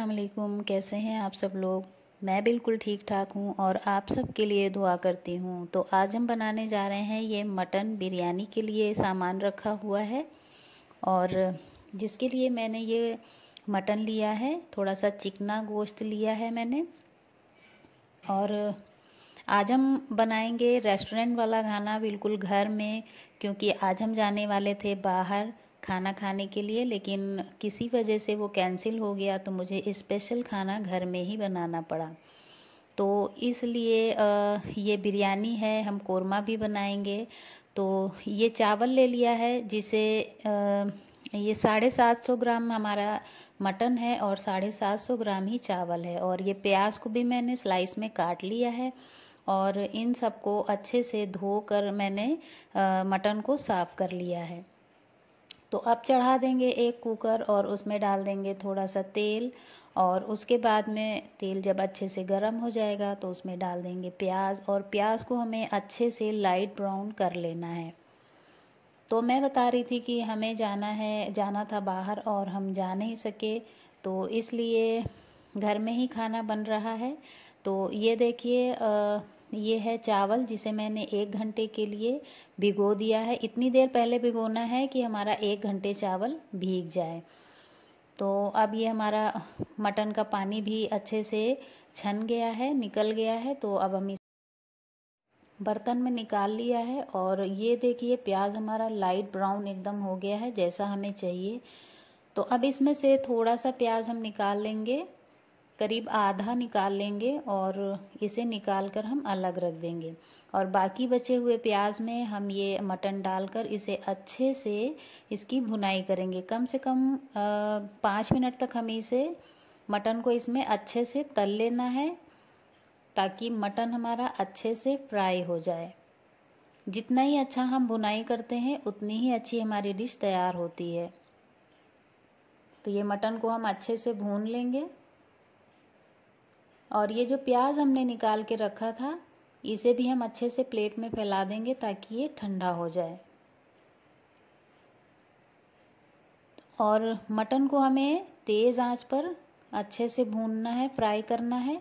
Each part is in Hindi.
असलकुम कैसे हैं आप सब लोग मैं बिल्कुल ठीक ठाक हूँ और आप सब के लिए दुआ करती हूँ तो आज हम बनाने जा रहे हैं ये मटन बिरयानी के लिए सामान रखा हुआ है और जिसके लिए मैंने ये मटन लिया है थोड़ा सा चिकना गोश्त लिया है मैंने और आज हम बनाएंगे रेस्टोरेंट वाला खाना बिल्कुल घर में क्योंकि आज हम जाने वाले थे बाहर खाना खाने के लिए लेकिन किसी वजह से वो कैंसिल हो गया तो मुझे स्पेशल खाना घर में ही बनाना पड़ा तो इसलिए ये बिरयानी है हम कोरमा भी बनाएंगे तो ये चावल ले लिया है जिसे ये साढ़े सात सौ ग्राम हमारा मटन है और साढ़े सात सौ ग्राम ही चावल है और ये प्याज को भी मैंने स्लाइस में काट लिया है और इन सबको अच्छे से धो कर मैंने मटन को साफ़ कर लिया है तो अब चढ़ा देंगे एक कुकर और उसमें डाल देंगे थोड़ा सा तेल और उसके बाद में तेल जब अच्छे से गर्म हो जाएगा तो उसमें डाल देंगे प्याज और प्याज को हमें अच्छे से लाइट ब्राउन कर लेना है तो मैं बता रही थी कि हमें जाना है जाना था बाहर और हम जा नहीं सके तो इसलिए घर में ही खाना बन रहा है तो ये देखिए ये है चावल जिसे मैंने एक घंटे के लिए भिगो दिया है इतनी देर पहले भिगोना है कि हमारा एक घंटे चावल भीग जाए तो अब ये हमारा मटन का पानी भी अच्छे से छन गया है निकल गया है तो अब हम इस बर्तन में निकाल लिया है और ये देखिए प्याज हमारा लाइट ब्राउन एकदम हो गया है जैसा हमें चाहिए तो अब इसमें से थोड़ा सा प्याज हम निकाल लेंगे करीब आधा निकाल लेंगे और इसे निकाल कर हम अलग रख देंगे और बाकी बचे हुए प्याज में हम ये मटन डालकर इसे अच्छे से इसकी भुनाई करेंगे कम से कम पाँच मिनट तक हमें इसे मटन को इसमें अच्छे से तल लेना है ताकि मटन हमारा अच्छे से फ्राई हो जाए जितना ही अच्छा हम भुनाई करते हैं उतनी ही अच्छी हमारी डिश तैयार होती है तो ये मटन को हम अच्छे से भून लेंगे और ये जो प्याज हमने निकाल के रखा था इसे भी हम अच्छे से प्लेट में फैला देंगे ताकि ये ठंडा हो जाए और मटन को हमें तेज़ आंच पर अच्छे से भूनना है फ्राई करना है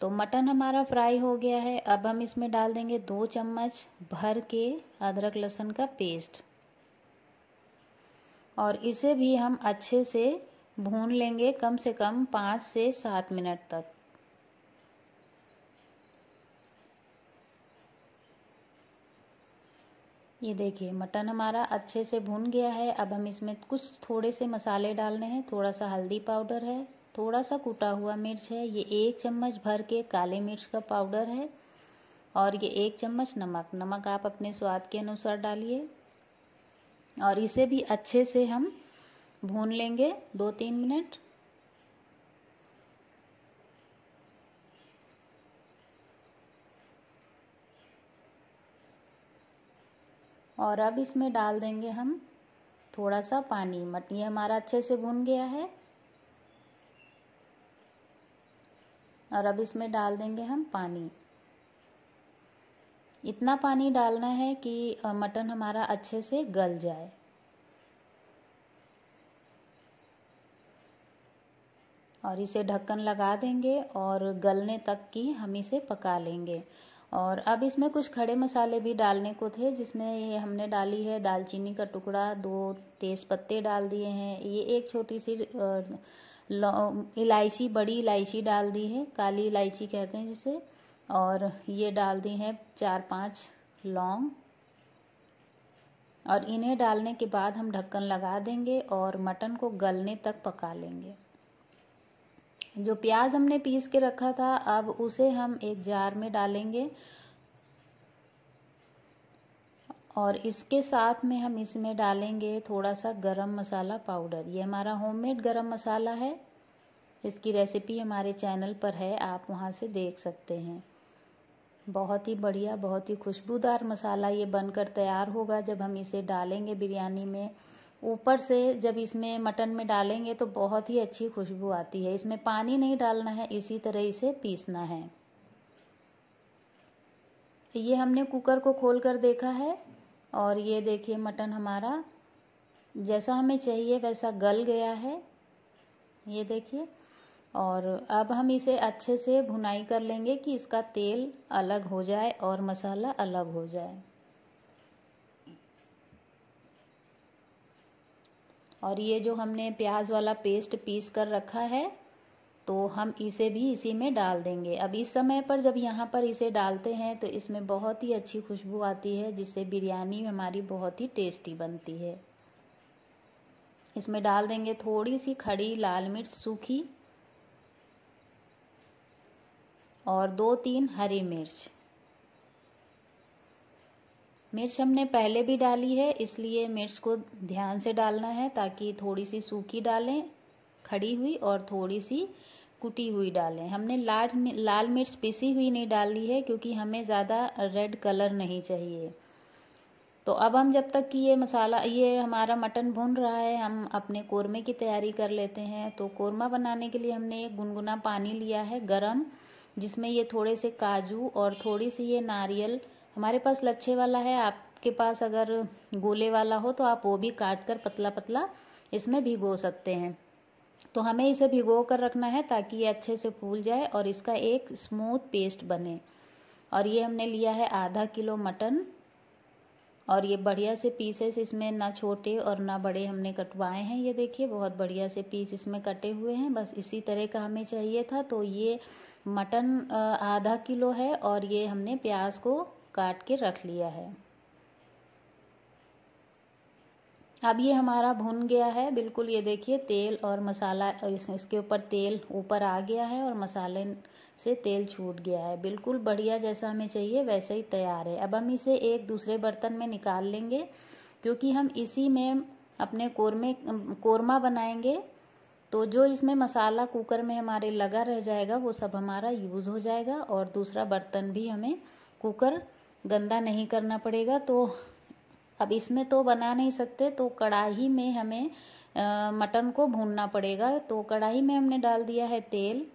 तो मटन हमारा फ्राई हो गया है अब हम इसमें डाल देंगे दो चम्मच भर के अदरक लहसुन का पेस्ट और इसे भी हम अच्छे से भून लेंगे कम से कम पाँच से सात मिनट तक ये देखिए मटन हमारा अच्छे से भून गया है अब हम इसमें कुछ थोड़े से मसाले डालने हैं थोड़ा सा हल्दी पाउडर है थोड़ा सा कूटा हुआ मिर्च है ये एक चम्मच भर के काले मिर्च का पाउडर है और ये एक चम्मच नमक नमक आप अपने स्वाद के अनुसार डालिए और इसे भी अच्छे से हम भून लेंगे दो तीन मिनट और अब इसमें डाल देंगे हम थोड़ा सा पानी ये हमारा अच्छे से भून गया है और अब इसमें डाल देंगे हम पानी इतना पानी डालना है कि मटन हमारा अच्छे से गल जाए और इसे ढक्कन लगा देंगे और गलने तक की हम इसे पका लेंगे और अब इसमें कुछ खड़े मसाले भी डालने को थे जिसमें ये हमने डाली है दालचीनी का टुकड़ा दो तेज़ पत्ते डाल दिए हैं ये एक छोटी सी इलायची बड़ी इलायची डाल दी है काली इलायची कहते हैं जिसे और ये डाल दी हैं चार पांच लौंग और इन्हें डालने के बाद हम ढक्कन लगा देंगे और मटन को गलने तक पका लेंगे जो प्याज हमने पीस के रखा था अब उसे हम एक जार में डालेंगे और इसके साथ में हम इसमें डालेंगे थोड़ा सा गरम मसाला पाउडर ये हमारा होममेड गरम मसाला है इसकी रेसिपी हमारे चैनल पर है आप वहाँ से देख सकते हैं बहुत ही बढ़िया बहुत ही खुशबूदार मसाला ये बनकर तैयार होगा जब हम इसे डालेंगे बिरयानी में ऊपर से जब इसमें मटन में डालेंगे तो बहुत ही अच्छी खुशबू आती है इसमें पानी नहीं डालना है इसी तरह इसे पीसना है ये हमने कुकर को खोल कर देखा है और ये देखिए मटन हमारा जैसा हमें चाहिए वैसा गल गया है ये देखिए और अब हम इसे अच्छे से भुनाई कर लेंगे कि इसका तेल अलग हो जाए और मसाला अलग हो जाए और ये जो हमने प्याज वाला पेस्ट पीस कर रखा है तो हम इसे भी इसी में डाल देंगे अब इस समय पर जब यहाँ पर इसे डालते हैं तो इसमें बहुत ही अच्छी खुशबू आती है जिससे बिरयानी हमारी बहुत ही टेस्टी बनती है इसमें डाल देंगे थोड़ी सी खड़ी लाल मिर्च सूखी और दो तीन हरी मिर्च मिर्च हमने पहले भी डाली है इसलिए मिर्च को ध्यान से डालना है ताकि थोड़ी सी सूखी डालें खड़ी हुई और थोड़ी सी कुटी हुई डालें हमने लाल लाल मिर्च पिसी हुई नहीं डाली है क्योंकि हमें ज़्यादा रेड कलर नहीं चाहिए तो अब हम जब तक कि ये मसाला ये हमारा मटन भून रहा है हम अपने कोरमे की तैयारी कर लेते हैं तो कोरमा बनाने के लिए हमने एक गुनगुना पानी लिया है गरम जिसमें ये थोड़े से काजू और थोड़ी सी ये नारियल हमारे पास लच्छे वाला है आपके पास अगर गोले वाला हो तो आप वो भी काट कर पतला पतला इसमें भिगो सकते हैं तो हमें इसे भिगो कर रखना है ताकि ये अच्छे से फूल जाए और इसका एक स्मूथ पेस्ट बने और ये हमने लिया है आधा किलो मटन और ये बढ़िया से पीसेस इसमें ना छोटे और ना बड़े हमने कटवाए हैं ये देखिए बहुत बढ़िया से पीस इसमें कटे हुए हैं बस इसी तरह का हमें चाहिए था तो ये मटन आधा किलो है और ये हमने प्याज को काट के रख लिया है अब ये हमारा भुन गया है बिल्कुल ये देखिए तेल और मसाला इस, इसके ऊपर तेल ऊपर आ गया है और मसाले से तेल छूट गया है बिल्कुल बढ़िया जैसा हमें चाहिए वैसे ही तैयार है अब हम इसे एक दूसरे बर्तन में निकाल लेंगे क्योंकि हम इसी में अपने कोरमे कोरमा बनाएंगे तो जो इसमें मसाला कुकर में हमारे लगा रह जाएगा वो सब हमारा यूज़ हो जाएगा और दूसरा बर्तन भी हमें कुकर गंदा नहीं करना पड़ेगा तो अब इसमें तो बना नहीं सकते तो कढ़ाई में हमें मटन को भूनना पड़ेगा तो कढ़ाई में हमने डाल दिया है तेल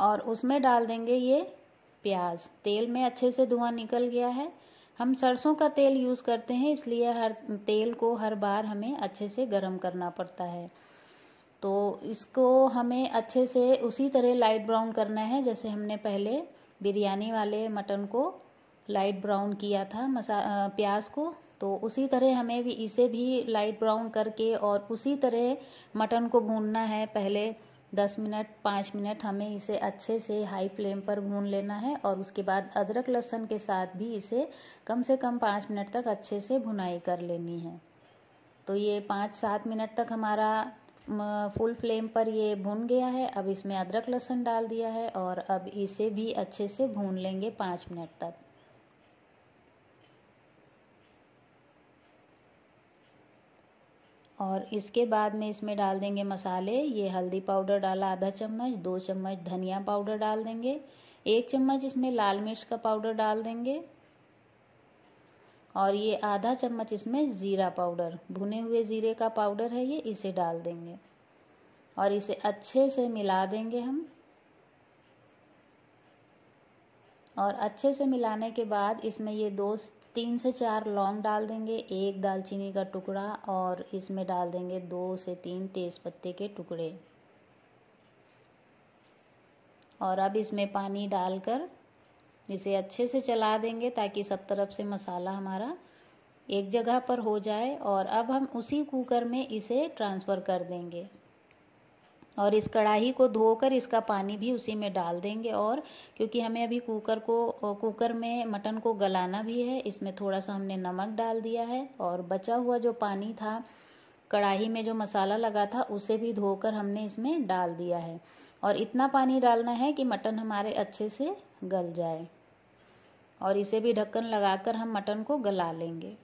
और उसमें डाल देंगे ये प्याज तेल में अच्छे से धुआं निकल गया है हम सरसों का तेल यूज़ करते हैं इसलिए हर तेल को हर बार हमें अच्छे से गर्म करना पड़ता है तो इसको हमें अच्छे से उसी तरह लाइट ब्राउन करना है जैसे हमने पहले बिरयानी वाले मटन को लाइट ब्राउन किया था मसा प्याज को तो उसी तरह हमें भी इसे भी लाइट ब्राउन करके और उसी तरह मटन को भूनना है पहले दस मिनट पाँच मिनट हमें इसे अच्छे से हाई फ्लेम पर भून लेना है और उसके बाद अदरक लहसुन के साथ भी इसे कम से कम पाँच मिनट तक अच्छे से भुनाई कर लेनी है तो ये पाँच सात मिनट तक हमारा फुल फ्लेम पर ये भून गया है अब इसमें अदरक लहसुन डाल दिया है और अब इसे भी अच्छे से भून लेंगे पाँच मिनट तक और इसके बाद में इसमें डाल देंगे मसाले ये हल्दी पाउडर डाला आधा चम्मच दो चम्मच धनिया पाउडर डाल देंगे एक चम्मच इसमें लाल मिर्च का पाउडर डाल देंगे और ये आधा चम्मच इसमें ज़ीरा पाउडर भुने हुए ज़ीरे का पाउडर है ये इसे डाल देंगे और इसे अच्छे से मिला देंगे हम और अच्छे से मिलाने के बाद इसमें ये दो तीन से चार लौंग डाल देंगे एक दालचीनी का टुकड़ा और इसमें डाल देंगे दो से तीन तेज़ पत्ते के टुकड़े और अब इसमें पानी डालकर इसे अच्छे से चला देंगे ताकि सब तरफ से मसाला हमारा एक जगह पर हो जाए और अब हम उसी कुकर में इसे ट्रांसफ़र कर देंगे और इस कढ़ाई को धोकर इसका पानी भी उसी में डाल देंगे और क्योंकि हमें अभी कुकर को कुकर में मटन को गलाना भी है इसमें थोड़ा सा हमने नमक डाल दिया है और बचा हुआ जो पानी था कढ़ाई में जो मसाला लगा था उसे भी धोकर हमने इसमें डाल दिया है और इतना पानी डालना है कि मटन हमारे अच्छे से गल जाए और इसे भी ढक्कन लगाकर हम मटन को गला लेंगे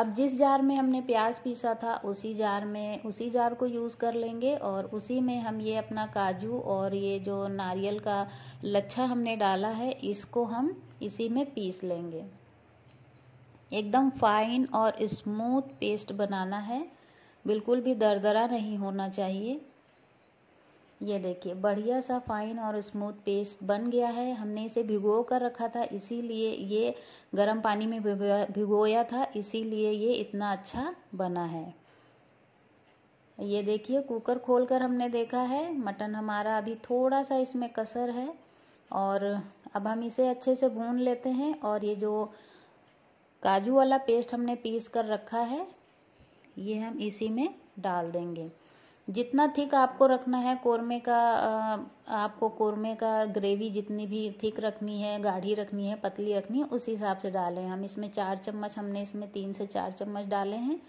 अब जिस जार में हमने प्याज पीसा था उसी जार में उसी जार को यूज़ कर लेंगे और उसी में हम ये अपना काजू और ये जो नारियल का लच्छा हमने डाला है इसको हम इसी में पीस लेंगे एकदम फाइन और स्मूथ पेस्ट बनाना है बिल्कुल भी दरदरा नहीं होना चाहिए ये देखिए बढ़िया सा फाइन और स्मूथ पेस्ट बन गया है हमने इसे भिगो कर रखा था इसीलिए ये गर्म पानी में भिगोया भिगोया था इसीलिए ये इतना अच्छा बना है ये देखिए कुकर खोलकर हमने देखा है मटन हमारा अभी थोड़ा सा इसमें कसर है और अब हम इसे अच्छे से भून लेते हैं और ये जो काजू वाला पेस्ट हमने पीस कर रखा है ये हम इसी में डाल देंगे जितना थिक आपको रखना है कोरमे का आपको कोरमे का ग्रेवी जितनी भी थिक रखनी है गाढ़ी रखनी है पतली रखनी है उस हिसाब से डालें हम इसमें चार चम्मच हमने इसमें तीन से चार चम्मच डाले हैं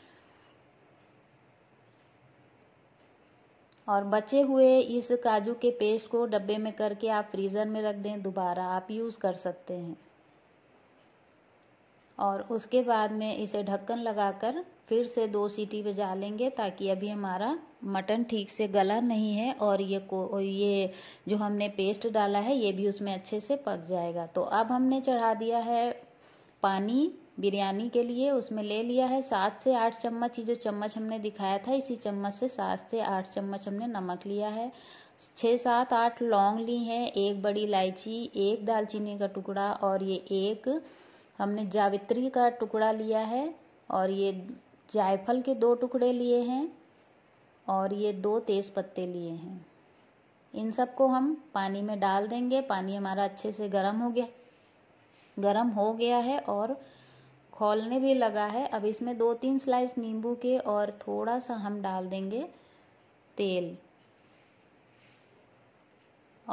और बचे हुए इस काजू के पेस्ट को डब्बे में करके आप फ्रीज़र में रख दें दोबारा आप यूज़ कर सकते हैं और उसके बाद में इसे ढक्कन लगाकर फिर से दो सीटी बजा लेंगे ताकि अभी हमारा मटन ठीक से गला नहीं है और ये को ये जो हमने पेस्ट डाला है ये भी उसमें अच्छे से पक जाएगा तो अब हमने चढ़ा दिया है पानी बिरयानी के लिए उसमें ले लिया है सात से आठ चम्मच ये जो चम्मच हमने दिखाया था इसी चम्मच से सात से आठ चम्मच हमने नमक लिया है छः सात आठ लौंग ली हैं एक बड़ी इलायची एक दालचीनी का टुकड़ा और ये एक हमने जावित्री का टुकड़ा लिया है और ये जायफल के दो टुकड़े लिए हैं और ये दो तेज़ पत्ते लिए हैं इन सबको हम पानी में डाल देंगे पानी हमारा अच्छे से गर्म हो गया गर्म हो गया है और खोलने भी लगा है अब इसमें दो तीन स्लाइस नींबू के और थोड़ा सा हम डाल देंगे तेल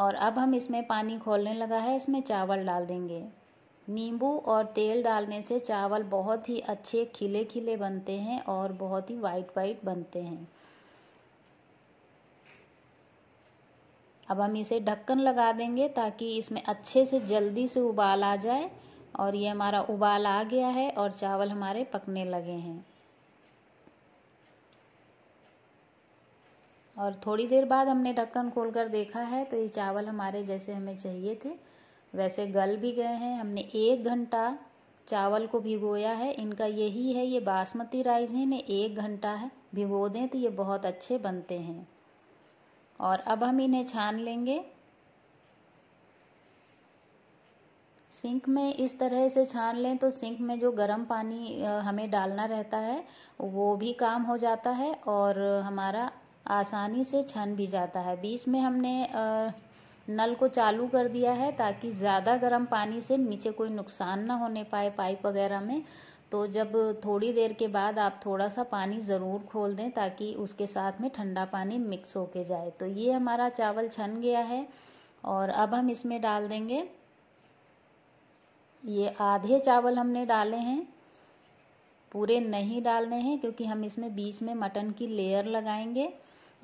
और अब हम इसमें पानी खोलने लगा है इसमें चावल डाल देंगे नींबू और तेल डालने से चावल बहुत ही अच्छे खिले खिले बनते हैं और बहुत ही वाइट वाइट बनते हैं अब हम इसे ढक्कन लगा देंगे ताकि इसमें अच्छे से जल्दी से उबाल आ जाए और ये हमारा उबाल आ गया है और चावल हमारे पकने लगे हैं और थोड़ी देर बाद हमने ढक्कन खोलकर देखा है तो ये चावल हमारे जैसे हमें चाहिए थे वैसे गल भी गए हैं हमने एक घंटा चावल को भिगोया है इनका यही है ये बासमती राइस है इन्हें एक घंटा है भिगो दें तो ये बहुत अच्छे बनते हैं और अब हम इन्हें छान लेंगे सिंक में इस तरह से छान लें तो सिंक में जो गर्म पानी हमें डालना रहता है वो भी काम हो जाता है और हमारा आसानी से छन भी जाता है बीच में हमने नल को चालू कर दिया है ताकि ज़्यादा गर्म पानी से नीचे कोई नुकसान ना होने पाए पाइप वगैरह में तो जब थोड़ी देर के बाद आप थोड़ा सा पानी ज़रूर खोल दें ताकि उसके साथ में ठंडा पानी मिक्स हो के जाए तो ये हमारा चावल छन गया है और अब हम इसमें डाल देंगे ये आधे चावल हमने डाले हैं पूरे नहीं डालने हैं क्योंकि हम इसमें बीच में मटन की लेयर लगाएंगे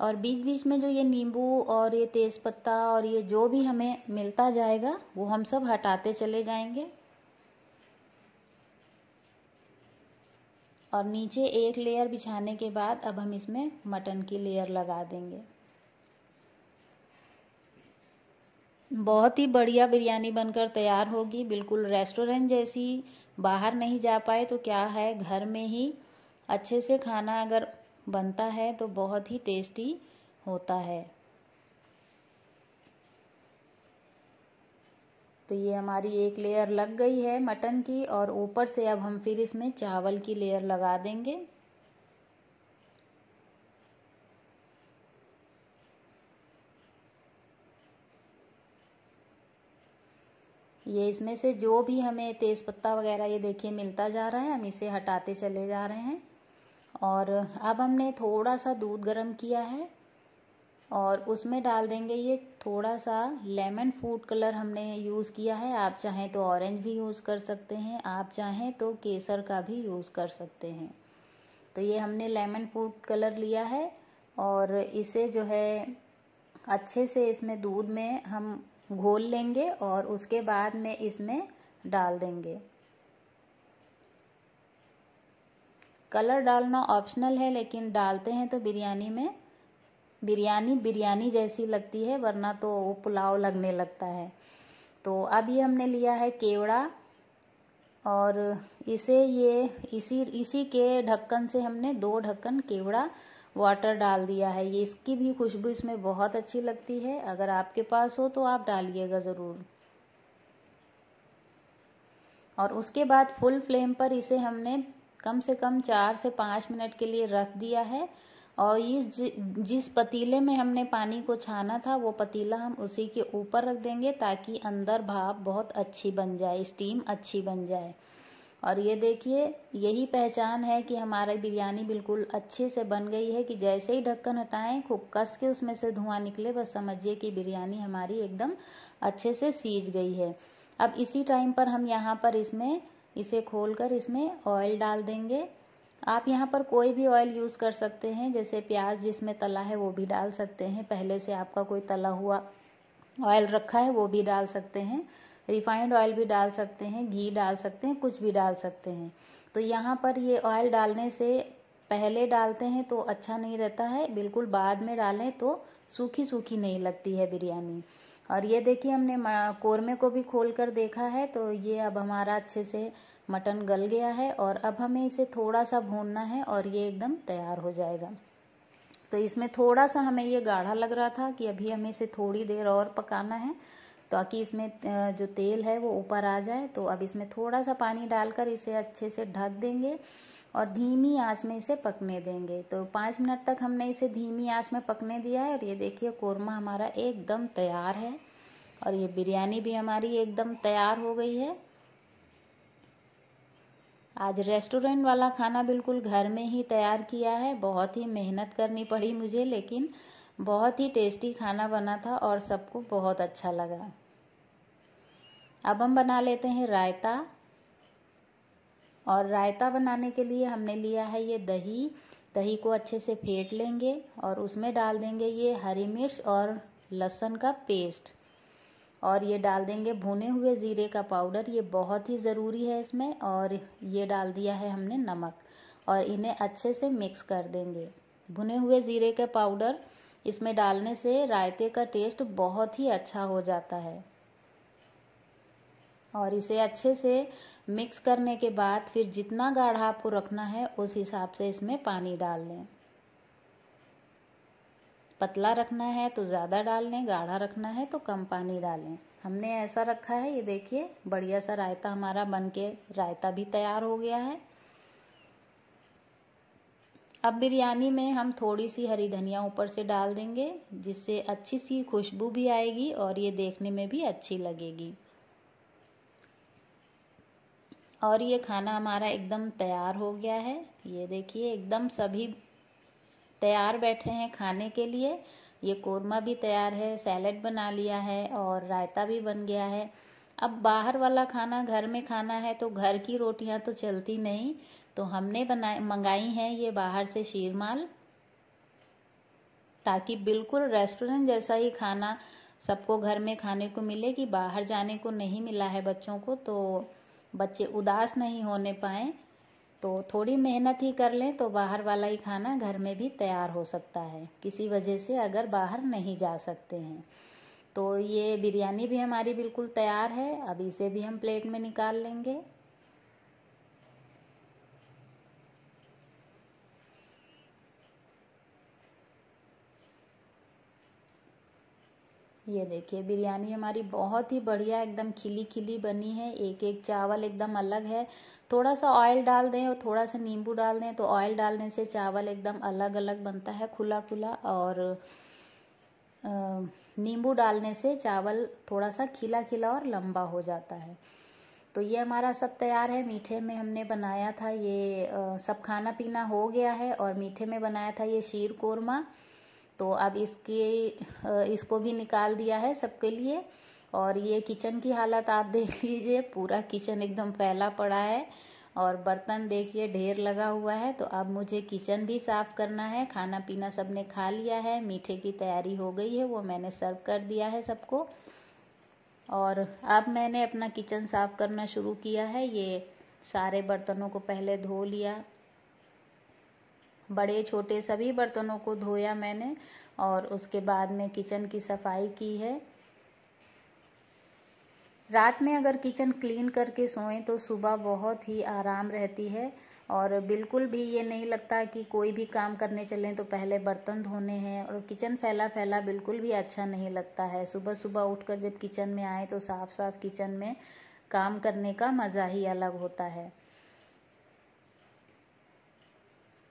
और बीच बीच में जो ये नींबू और ये तेज़पत्ता और ये जो भी हमें मिलता जाएगा वो हम सब हटाते चले जाएंगे और नीचे एक लेयर बिछाने के बाद अब हम इसमें मटन की लेयर लगा देंगे बहुत ही बढ़िया बिरयानी बनकर तैयार होगी बिल्कुल रेस्टोरेंट जैसी बाहर नहीं जा पाए तो क्या है घर में ही अच्छे से खाना अगर बनता है तो बहुत ही टेस्टी होता है तो ये हमारी एक लेयर लग गई है मटन की और ऊपर से अब हम फिर इसमें चावल की लेयर लगा देंगे ये इसमें से जो भी हमें तेज़पत्ता वगैरह ये देखिए मिलता जा रहा है हम इसे हटाते चले जा रहे हैं और अब हमने थोड़ा सा दूध गर्म किया है और उसमें डाल देंगे ये थोड़ा सा लेमन फूड कलर हमने यूज़ किया है आप चाहें तो ऑरेंज भी यूज़ कर सकते हैं आप चाहें तो केसर का भी यूज़ कर सकते हैं तो ये हमने लेमन फूड कलर लिया है और इसे जो है अच्छे से इसमें दूध में हम घोल लेंगे और उसके बाद में इसमें डाल देंगे कलर डालना ऑप्शनल है लेकिन डालते हैं तो बिरयानी में बिरयानी बिरयानी जैसी लगती है वरना तो वो पुलाव लगने लगता है तो अभी हमने लिया है केवड़ा और इसे ये इसी इसी के ढक्कन से हमने दो ढक्कन केवड़ा वाटर डाल दिया है ये इसकी भी खुशबू इसमें बहुत अच्छी लगती है अगर आपके पास हो तो आप डालिएगा ज़रूर और उसके बाद फुल फ्लेम पर इसे हमने कम से कम चार से पाँच मिनट के लिए रख दिया है और इस जिस पतीले में हमने पानी को छाना था वो पतीला हम उसी के ऊपर रख देंगे ताकि अंदर भाप बहुत अच्छी बन जाए स्टीम अच्छी बन जाए और ये देखिए यही पहचान है कि हमारी बिरयानी बिल्कुल अच्छे से बन गई है कि जैसे ही ढक्कन हटाएं खूब कस के उसमें से धुआं निकले बस समझिए कि बिरयानी हमारी एकदम अच्छे से सीज गई है अब इसी टाइम पर हम यहाँ पर इसमें इसे खोलकर इसमें ऑयल डाल देंगे आप यहाँ पर कोई भी ऑयल यूज़ कर सकते हैं जैसे प्याज जिसमें तला है वो भी डाल सकते हैं पहले से आपका कोई तला हुआ ऑयल रखा है वो भी डाल सकते हैं रिफाइंड ऑयल भी डाल सकते हैं घी डाल सकते हैं कुछ भी डाल सकते हैं तो यहाँ पर ये ऑयल डालने से पहले डालते हैं तो अच्छा नहीं रहता है बिल्कुल बाद में डालें तो सूखी सूखी नहीं लगती है बिरयानी और ये देखिए हमने कोरमे को भी खोल कर देखा है तो ये अब हमारा अच्छे से मटन गल गया है और अब हमें इसे थोड़ा सा भूनना है और ये एकदम तैयार हो जाएगा तो इसमें थोड़ा सा हमें ये गाढ़ा लग रहा था कि अभी हमें इसे थोड़ी देर और पकाना है ताकि इसमें जो तेल है वो ऊपर आ जाए तो अब इसमें थोड़ा सा पानी डालकर इसे अच्छे से ढक देंगे और धीमी आंच में इसे पकने देंगे तो पाँच मिनट तक हमने इसे धीमी आंच में पकने दिया है और ये देखिए कोरमा हमारा एकदम तैयार है और ये बिरयानी भी हमारी एकदम तैयार हो गई है आज रेस्टोरेंट वाला खाना बिल्कुल घर में ही तैयार किया है बहुत ही मेहनत करनी पड़ी मुझे लेकिन बहुत ही टेस्टी खाना बना था और सबको बहुत अच्छा लगा अब हम बना लेते हैं रायता और रायता बनाने के लिए हमने लिया है ये दही दही को अच्छे से फेंट लेंगे और उसमें डाल देंगे ये हरी मिर्च और लहसुन का पेस्ट और ये डाल देंगे भुने हुए ज़ीरे का पाउडर ये बहुत ही ज़रूरी है इसमें और ये डाल दिया है हमने नमक और इन्हें अच्छे से मिक्स कर देंगे भुने हुए ज़ीरे का पाउडर इसमें डालने से रायते का टेस्ट बहुत ही अच्छा हो जाता है और इसे अच्छे से मिक्स करने के बाद फिर जितना गाढ़ा आपको रखना है उस हिसाब से इसमें पानी डाल लें पतला रखना है तो ज़्यादा डाल लें गाढ़ा रखना है तो कम पानी डालें हमने ऐसा रखा है ये देखिए बढ़िया सा रायता हमारा बन के रायता भी तैयार हो गया है अब बिरयानी में हम थोड़ी सी हरी धनिया ऊपर से डाल देंगे जिससे अच्छी सी खुशबू भी आएगी और ये देखने में भी अच्छी लगेगी और ये खाना हमारा एकदम तैयार हो गया है ये देखिए एकदम सभी तैयार बैठे हैं खाने के लिए ये कोरमा भी तैयार है सैलड बना लिया है और रायता भी बन गया है अब बाहर वाला खाना घर में खाना है तो घर की रोटियां तो चलती नहीं तो हमने बना मंगाई हैं ये बाहर से शीरमाल ताकि बिल्कुल रेस्टोरेंट जैसा ही खाना सबको घर में खाने को मिले कि बाहर जाने को नहीं मिला है बच्चों को तो बच्चे उदास नहीं होने पाए तो थोड़ी मेहनत ही कर लें तो बाहर वाला ही खाना घर में भी तैयार हो सकता है किसी वजह से अगर बाहर नहीं जा सकते हैं तो ये बिरयानी भी हमारी बिल्कुल तैयार है अब इसे भी हम प्लेट में निकाल लेंगे ये देखिए बिरयानी हमारी बहुत ही बढ़िया एकदम खिली खिली बनी है एक एक चावल एकदम अलग है थोड़ा सा ऑयल डाल दें और थोड़ा सा नींबू डाल दें तो ऑयल डालने से चावल एकदम अलग अलग बनता है खुला खुला और नींबू डालने से चावल थोड़ा सा खिला खिला और लंबा हो जाता है तो ये हमारा सब तैयार है मीठे में हमने बनाया था ये सब खाना पीना हो गया है और मीठे में बनाया था ये शीर कोरमा तो अब इसके इसको भी निकाल दिया है सबके लिए और ये किचन की हालत आप देख लीजिए पूरा किचन एकदम फैला पड़ा है और बर्तन देखिए ढेर लगा हुआ है तो अब मुझे किचन भी साफ़ करना है खाना पीना सबने खा लिया है मीठे की तैयारी हो गई है वो मैंने सर्व कर दिया है सबको और अब मैंने अपना किचन साफ़ करना शुरू किया है ये सारे बर्तनों को पहले धो लिया बड़े छोटे सभी बर्तनों को धोया मैंने और उसके बाद में किचन की सफाई की है रात में अगर किचन क्लीन करके सोएं तो सुबह बहुत ही आराम रहती है और बिल्कुल भी ये नहीं लगता कि कोई भी काम करने चलें तो पहले बर्तन धोने हैं और किचन फैला फैला बिल्कुल भी अच्छा नहीं लगता है सुबह सुबह उठकर जब किचन में आए तो साफ साफ किचन में काम करने का मज़ा ही अलग होता है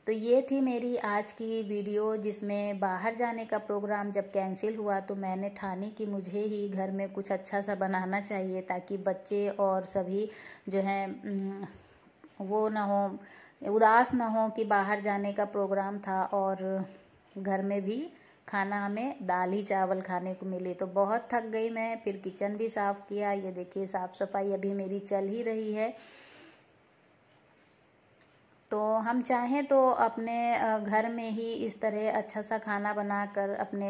तो ये थी मेरी आज की वीडियो जिसमें बाहर जाने का प्रोग्राम जब कैंसिल हुआ तो मैंने ठानी कि मुझे ही घर में कुछ अच्छा सा बनाना चाहिए ताकि बच्चे और सभी जो हैं वो ना हो उदास ना हो कि बाहर जाने का प्रोग्राम था और घर में भी खाना हमें दाल ही चावल खाने को मिले तो बहुत थक गई मैं फिर किचन भी साफ़ किया ये देखिए साफ़ सफाई अभी मेरी चल ही रही है तो हम चाहें तो अपने घर में ही इस तरह अच्छा सा खाना बनाकर अपने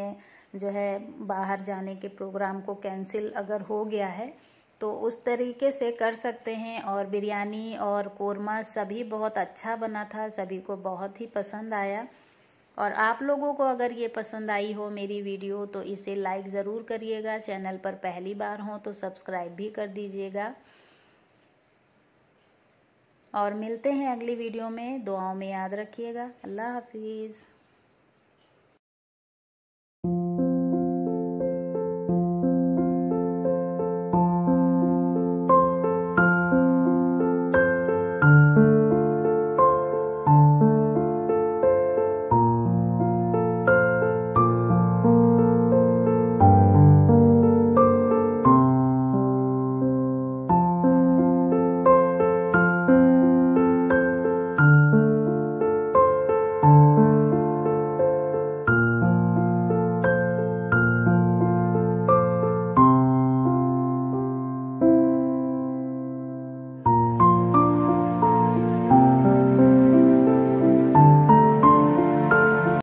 जो है बाहर जाने के प्रोग्राम को कैंसिल अगर हो गया है तो उस तरीके से कर सकते हैं और बिरयानी और कोरमा सभी बहुत अच्छा बना था सभी को बहुत ही पसंद आया और आप लोगों को अगर ये पसंद आई हो मेरी वीडियो तो इसे लाइक ज़रूर करिएगा चैनल पर पहली बार हो तो सब्सक्राइब भी कर दीजिएगा और मिलते हैं अगली वीडियो में दुआओं में याद रखिएगा अल्लाह हाफिज़